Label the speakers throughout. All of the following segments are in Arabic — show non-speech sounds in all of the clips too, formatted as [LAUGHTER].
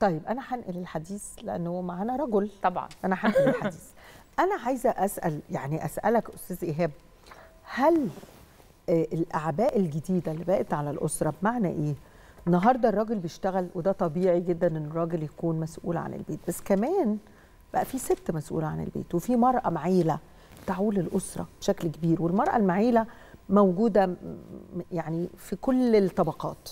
Speaker 1: طيب انا هنقل الحديث لانه معانا رجل طبعا انا هنقل الحديث [LAUGHS] انا عايزه اسال يعني اسالك استاذ ايهاب هل آه، الاعباء الجديده اللي بقت على الاسره بمعنى ايه النهارده الراجل بيشتغل وده طبيعي جدا ان الراجل يكون مسؤول عن البيت بس كمان بقى في ست مسؤوله عن البيت وفي مراه معيله تعول الاسره بشكل كبير والمراه المعيله موجوده يعني في كل الطبقات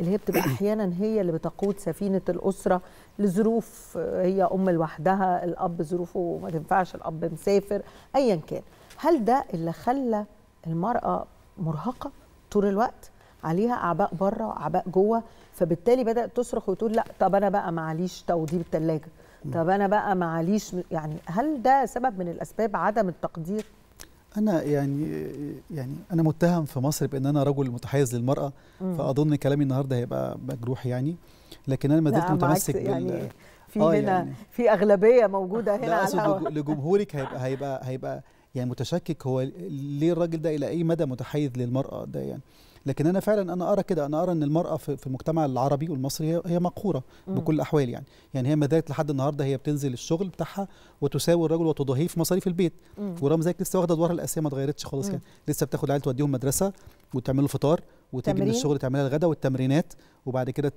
Speaker 1: اللي هي بتبقى [CLEARS THROAT] احيانا هي اللي بتقود سفينه الاسره لظروف هي ام لوحدها الاب ظروفه ما تنفعش الاب مسافر ايا كان هل ده اللي خلى المراه مرهقه طول الوقت عليها اعباء بره وأعباء جوه فبالتالي بدات تصرخ وتقول لا طب انا بقى معليش توضيب الثلاجه طب انا بقى معليش يعني هل ده سبب من الاسباب عدم التقدير
Speaker 2: انا يعني يعني انا متهم في مصر بان انا رجل متحيز للمراه مم. فاظن كلامي النهارده هيبقى مجروح يعني لكن انا ما زلت متمسك يعني بال في آه هنا يعني
Speaker 1: في اغلبيه موجوده هنا على الهواء
Speaker 2: لجمهورك هيبقى هيبقى هيبقى يعني متشكك هو ليه الراجل ده الى اي مدى متحيز للمراه ده يعني لكن انا فعلا انا ارى كده انا ارى ان المراه في المجتمع العربي والمصري هي مقهوره بكل الاحوال يعني يعني هي ما زالت لحد النهارده هي بتنزل الشغل بتاعها وتساوي الرجل وتضاهيه في مصاريف البيت ورغم ذلك لسه واخده ادوارها الاساسيه ما اتغيرتش خالص يعني لسه بتاخد العيال توديهم مدرسه وتعمل فطار وتيجي من الشغل تعملها الغداء والتمرينات وبعد كده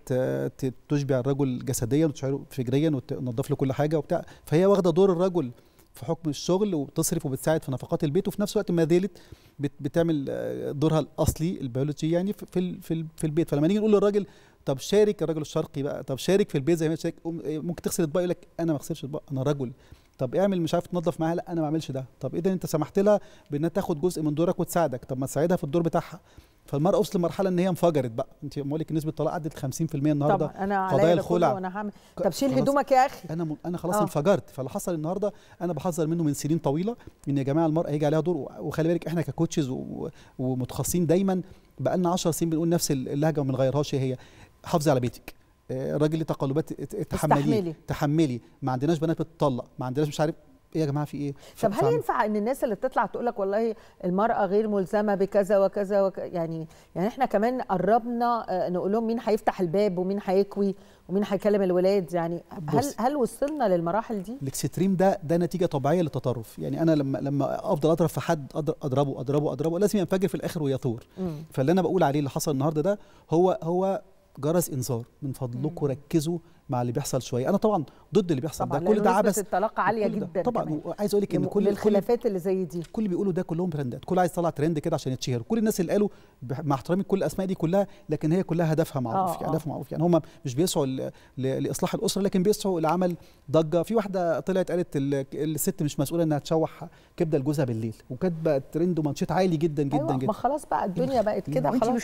Speaker 2: تشبع الرجل جسديا وتشعره فجريا وتنظف له كل حاجه وبتاع فهي واخده دور الرجل في حكم الشغل وبتصرف وبتساعد في نفقات البيت وفي نفس الوقت ما زالت بتعمل آه، دورها الاصلي البيولوجي يعني في في في البيت فلما نيجي نقول للراجل طب شارك الراجل الشرقي بقى طب شارك في البيت زي ما شارك آه، ممكن تغسل اطباق يقول لك انا ما اغسلش اطباق انا رجل طب اعمل مش عارف تنظف معاها لا انا ما اعملش ده طب اذا ايه انت سمحت لها بانها تاخد جزء من دورك وتساعدك طب ما تساعدها في الدور بتاعها فالمراه وصلت لمرحله ان هي انفجرت بقى انت بقول لك نسبه الطلاق عدت 50% النهارده طبعا انا قضايا الخلع وانا
Speaker 1: هعمل طب شيل هدومك يا
Speaker 2: اخي انا م... انا خلاص آه. انفجرت فاللي حصل النهارده انا بحذر منه من سنين طويله ان يا جماعه المراه هيجي عليها دور وخلي بالك احنا ككوتشز و... ومتخصصين دايما بقى لنا 10 سنين بنقول نفس اللهجه وما بنغيرهاش هي حافظي على بيتك راجل تقلبات تحملي تحملي ما عندناش بنات بتطلق ما عندناش مش عارف ايه يا جماعه في ايه طب هل ينفع
Speaker 1: ان الناس اللي بتطلع تقول لك والله المراه غير ملزمه بكذا وكذا وك... يعني يعني احنا كمان قربنا آه، نقول لهم مين هيفتح الباب ومين هيكوي ومين هيكلم الولاد يعني هل هل وصلنا للمراحل دي
Speaker 2: الاكستريم ده ده نتيجه طبيعيه للتطرف يعني انا لما لما افضل اضرب في حد اضربه اضربه اضربه لازم ينفجر في الاخر ويثور فاللي انا بقول عليه اللي حصل النهارده ده هو هو جرس انذار من فضلكم ركزوا مع اللي بيحصل شويه انا طبعا ضد اللي بيحصل طبعا ده كل ده عبث
Speaker 1: الطلاق عاليه جدا طبعا عايز اقول لك ان كل الخلافات
Speaker 2: اللي زي دي كل بيقولوا ده كلهم ترندات كل عايز يطلع ترند كده عشان يتشهر كل الناس اللي قالوا مع احترامي كل الاسماء دي كلها لكن هي كلها هدفها معروف آه يعني آه. هدفها معروف يعني هم مش بيسعوا لاصلاح الاسره لكن بيسعوا لعمل ضجه في واحده طلعت قالت الست مش مسؤوله انها تشوح كبده لجوزها بالليل وكانت بقى ترند ومانشيت عالي جدا جدا أيوة جدا ما
Speaker 1: خلاص بقى الدنيا بقت كده خلاص